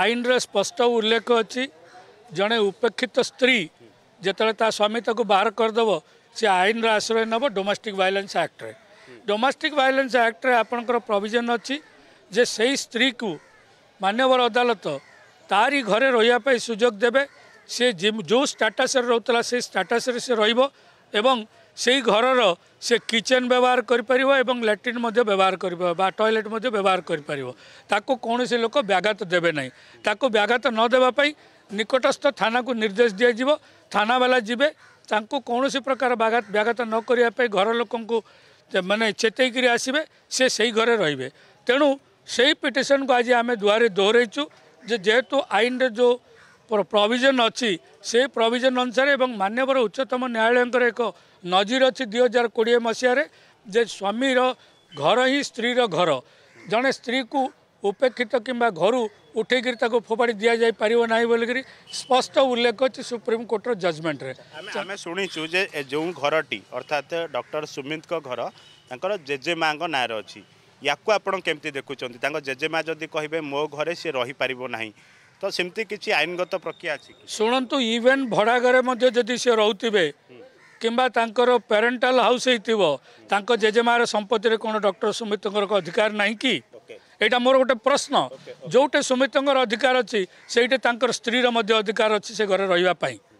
ଆଇନରେ ସ୍ପଷ୍ଟ ଉଲ୍ଲେଖ ଅଛି ଜଣେ ଉପେକ୍ଷିତ ସ୍ତ୍ରୀ ଯେତେବେଳେ ତା ସ୍ୱାମୀ ତାକୁ ବାହାର କରିଦେବ ସେ ଆଇନର ଆଶ୍ରୟ ନେବ ଡୋମେଷ୍ଟିକ୍ ଭାଇଲେନ୍ସ ଆକ୍ଟରେ ଡୋମେଷ୍ଟିକ୍ ଭାଇଲେନ୍ସ ଆକ୍ଟରେ ଆପଣଙ୍କର ପ୍ରୋଭିଜନ୍ ଅଛି ଯେ ସେଇ ସ୍ତ୍ରୀକୁ ମାନ୍ୟବର ଅଦାଲତ ତାରି ଘରେ ରହିବା ପାଇଁ ସୁଯୋଗ ଦେବେ ସେ ଯେଉଁ ଷ୍ଟାଟସରେ ରହୁଥିଲା ସେଇ ଷ୍ଟାଟସରେ ସେ ରହିବ এবং সেই ঘরৰ সে কিচেন ব্যৱহাৰ কৰি পৰিৱা আৰু ল্যাট্ৰিনৰ মাজত ব্যৱহাৰ কৰিব বা টয়লেটৰ মাজত ব্যৱহাৰ কৰিব তাকো কোন সে লোকক ব্যগাত দেবে নাই তাকো ব্যগাত নদেবা পাই নিকটস্থ থানাক নিৰদেশ দিয়া জীৱো থানাৱালা জীবে তাকো কোন সে প্ৰকাৰৰ ব্যগাত ব্যগাত নকৰিয়া পাই ঘৰ লোকক মানে চেতেকিৰি আছিবে সে সেই ঘৰত ৰৈবে তেণো সেই পিটিচনক আজি আমি দুৱাৰি দৰেইছো যে যেতো আইনৰ যো ପ୍ରୋଭିଜନ୍ ଅଛି ସେ ପ୍ରୋଭିଜନ୍ ଅନୁସାରେ ଏବଂ ମାନ୍ୟବର ଉଚ୍ଚତମ ନ୍ୟାୟାଳୟଙ୍କର ଏକ ନଜିର ଅଛି ଦୁଇ ହଜାର କୋଡ଼ିଏ ମସିହାରେ ଯେ ସ୍ୱାମୀର ଘର ହିଁ ସ୍ତ୍ରୀର ଘର ଜଣେ ସ୍ତ୍ରୀକୁ ଉପେକ୍ଷିତ କିମ୍ବା ଘରୁ ଉଠେଇକିରି ତାକୁ ଫୋପାଡ଼ି ଦିଆଯାଇପାରିବ ନାହିଁ ବୋଲିକିରି ସ୍ପଷ୍ଟ ଉଲ୍ଲେଖ ଅଛି ସୁପ୍ରିମକୋର୍ଟର ଜଜମେଣ୍ଟରେ ଆମେ ଶୁଣିଛୁ ଯେ ଯେଉଁ ଘରଟି ଅର୍ଥାତ୍ ଡକ୍ଟର ସୁମିତଙ୍କ ଘର ତାଙ୍କର ଜେଜେମାଙ୍କ ନାଁରେ ଅଛି ୟାକୁ ଆପଣ କେମିତି ଦେଖୁଛନ୍ତି ତାଙ୍କ ଜେଜେମା ଯଦି କହିବେ ମୋ ଘରେ ସିଏ ରହିପାରିବ ନାହିଁ ତ ସେମିତି କିଛି ଆଇନଗତ ପ୍ରକ୍ରିୟା ଅଛି ଶୁଣନ୍ତୁ ଇଭେନ୍ ଭଡ଼ାଘରେ ମଧ୍ୟ ଯଦି ସେ ରହୁଥିବେ କିମ୍ବା ତାଙ୍କର ପ୍ୟାରେଣ୍ଟାଲ ହାଉସ୍ ହେଇଥିବ ତାଙ୍କ ଜେଜେମାର ସମ୍ପତ୍ତିରେ କ'ଣ ଡକ୍ଟର ସୁମିତଙ୍କର ଅଧିକାର ନାହିଁ କି ଏଇଟା ମୋର ଗୋଟେ ପ୍ରଶ୍ନ ଯେଉଁଠି ସୁମିତଙ୍କର ଅଧିକାର ଅଛି ସେଇଠି ତାଙ୍କର ସ୍ତ୍ରୀର ମଧ୍ୟ ଅଧିକାର ଅଛି ସେ ଘରେ ରହିବା ପାଇଁ